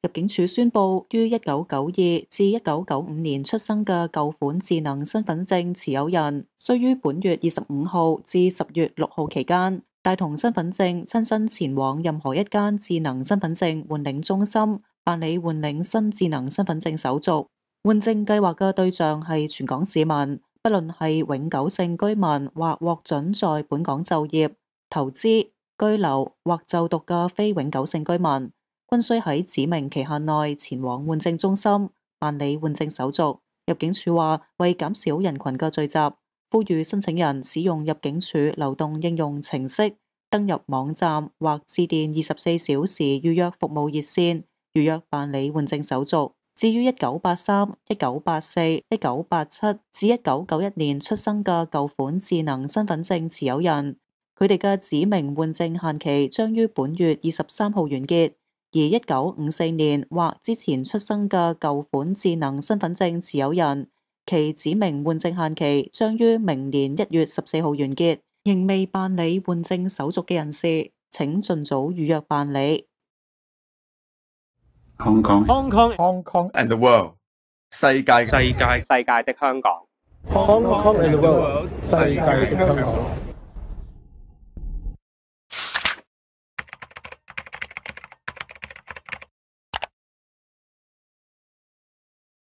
入境处宣布，于一九九二至一九九五年出生嘅旧款智能身份证持有人，需于本月二十五号至十月六号期间，带同身份证亲身前往任何一间智能身份证换领中心办理换领新智能身份证手续。换证计划嘅对象系全港市民，不论系永久性居民或获准在本港就业、投资、居留或就读嘅非永久性居民。均需喺指明期限内前往换证中心办理换证手续。入境处话，为减少人群嘅聚集，呼吁申请人使用入境处流动应用程式、登入网站或致电二十四小时预约服务热线预约办理换证手续。至于一九八三、一九八四、一九八七至一九九一年出生嘅旧款智能身份证持有人，佢哋嘅指明换证限期将于本月二十三号完结。而一九五四年或之前出生嘅旧款智能身份证持有人，其指明换证限期将于明年一月十四号完结，仍未办理换证手续嘅人士，请尽早预约办理。a n d the world，世界，世界，世界的香港，a n d the world，世界，香港。